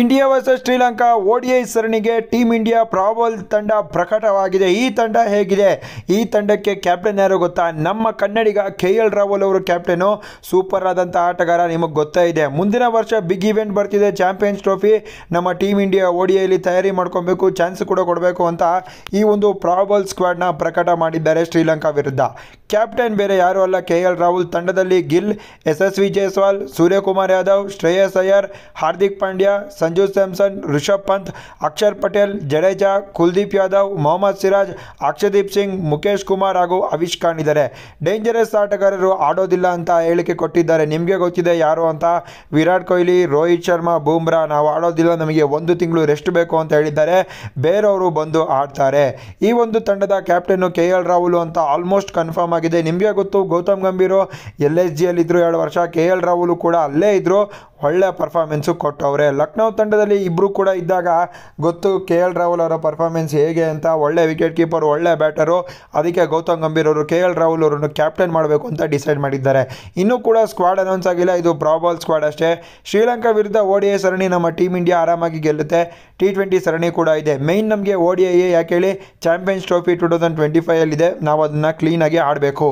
India versus Sri Lanka ODI ಸರಣಿಗೆ team India probable ತಂಡ ಪ್ರಕಟವಾಗಿದೆ ಈ ತಂಡ ಹೇಗಿದೆ ಈ ತಂಡಕ್ಕೆ ಕ್ಯಾಪ್ಟನ್ ಯಾರು ಗೊತ್ತಾ ನಮ್ಮ ಕನ್ನಡಿಗ ಕೆ ಎಲ್ ರಾಹುಲ್ ಅವರು ಕ್ಯಾಪ್ಟನು ಸೂಪರ್ ಆದಂಥ ಆಟಗಾರ ನಿಮಗೆ ಗೊತ್ತೇ ಇದೆ ಮುಂದಿನ ವರ್ಷ ಬಿಗ್ ಇವೆಂಟ್ ಬರ್ತಿದೆ ಚಾಂಪಿಯನ್ಸ್ ಟ್ರೋಫಿ ನಮ್ಮ ಟೀಮ್ ಇಂಡಿಯಾ ಐಲಿ ತಯಾರಿ ಮಾಡ್ಕೊಬೇಕು ಚಾನ್ಸ್ ಕೂಡ ಕೊಡಬೇಕು ಅಂತ ಈ ಒಂದು ಪ್ರಾಬಲ್ ಸ್ಕ್ವಾಡ್ನ ಪ್ರಕಟ ಮಾಡಿದ್ದಾರೆ ಶ್ರೀಲಂಕಾ ವಿರುದ್ಧ ಕ್ಯಾಪ್ಟನ್ ಬೇರೆ ಯಾರೂ ಅಲ್ಲ ಕೆ ಎಲ್ ರಾಹುಲ್ ತಂಡದಲ್ಲಿ ಗಿಲ್ ಯಶಸ್ವಿ ಜೈಸ್ವಾಲ್ ಸೂರ್ಯಕುಮಾರ್ ಯಾದವ್ ಶ್ರೇಯಸ್ ಅಯ್ಯರ್ ಹಾರ್ದಿಕ್ ಪಾಂಡ್ಯ ಸಂಜು ಸ್ಯಾಮ್ಸನ್ ರಿಷಬ್ ಪಂತ್ ಅಕ್ಷರ್ ಪಟೇಲ್ ಜಡೇಜಾ ಕುಲ್ದೀಪ್ ಯಾದವ್ ಮೊಹಮ್ಮದ್ ಸಿರಾಜ್ ಅಕ್ಷದೀಪ್ ಸಿಂಗ್ ಮುಖೇಶ್ ಕುಮಾರ್ ಹಾಗೂ ಅವಿಶ್ ಖಾನ್ ಇದ್ದಾರೆ ಡೇಂಜರಸ್ ಆಟಗಾರರು ಆಡೋದಿಲ್ಲ ಅಂತ ಹೇಳಿಕೆ ಕೊಟ್ಟಿದ್ದಾರೆ ನಿಮಗೆ ಗೊತ್ತಿದೆ ಯಾರು ಅಂತ ವಿರಾಟ್ ಕೊಹ್ಲಿ ರೋಹಿತ್ ಶರ್ಮಾ ಬೂಮ್ರಾ ನಾವು ಆಡೋದಿಲ್ಲ ನಮಗೆ ಒಂದು ತಿಂಗಳು ರೆಸ್ಟ್ ಬೇಕು ಅಂತ ಹೇಳಿದ್ದಾರೆ ಬೇರೆಯವರು ಬಂದು ಆಡ್ತಾರೆ ಈ ಒಂದು ತಂಡದ ಕ್ಯಾಪ್ಟನ್ನು ಕೆ ಎಲ್ ರಾಹುಲ್ ಅಂತ ಆಲ್ಮೋಸ್ಟ್ ಕನ್ಫರ್ಮ್ ಆಗಿದೆ ನಿಮಗೆ ಗೊತ್ತು ಗೌತಮ್ ಗಂಭೀರ್ ಎಲ್ ಎಸ್ ಜಿಯಲ್ಲಿದ್ದರು ಎರಡು ವರ್ಷ ಕೆ ಎಲ್ ರಾಹುಲು ಕೂಡ ಅಲ್ಲೇ ಇದ್ದರು ಒಳ್ಳೆ ಪರ್ಫಾರ್ಮೆನ್ಸು ಕೊಟ್ಟವ್ರೆ ಲಕ್ನೌ ತಂಡದಲ್ಲಿ ಇಬ್ಬರು ಕೂಡ ಇದ್ದಾಗ ಗೊತ್ತು ಕೆ ಎಲ್ ರಾಹುಲ್ ಅವರ ಪರ್ಫಾರ್ಮೆನ್ಸ್ ಹೇಗೆ ಅಂತ ಒಳ್ಳೆ ವಿಕೆಟ್ ಕೀಪರ್ ಒಳ್ಳೆ ಬ್ಯಾಟರು ಅದಕ್ಕೆ ಗೌತಮ್ ಗಂಭೀರ್ ಅವರು ಕೆ ಎಲ್ ರಾಹುಲ್ ಅವರನ್ನು ಕ್ಯಾಪ್ಟನ್ ಮಾಡಬೇಕು ಅಂತ ಡಿಸೈಡ್ ಮಾಡಿದ್ದಾರೆ ಇನ್ನೂ ಕೂಡ ಸ್ಕ್ವಾಡ್ ಅನೌನ್ಸ್ ಆಗಿಲ್ಲ ಇದು ಬ್ರಾಬಾಲ್ ಸ್ಕ್ವಾಡ್ ಅಷ್ಟೇ ಶ್ರೀಲಂಕಾ ವಿರುದ್ಧ ಐ ಸರಣಿ ನಮ್ಮ ಟೀಮ್ ಇಂಡಿಯಾ ಆರಾಮಾಗಿ ಗೆಲ್ಲುತ್ತೆ ಟಿ ಟ್ವೆಂಟಿ ಸರಣಿ ಕೂಡ ಇದೆ ಮೇಯ್ನ್ ನಮಗೆ ಓಡಿಐ ಯಾಕೆ ಹೇಳಿ champions trophy two thousand twenty ಫೈವಲ್ಲಿದೆ ನಾವು ಅದನ್ನು ಕ್ಲೀನಾಗಿ ಆಡಬೇಕು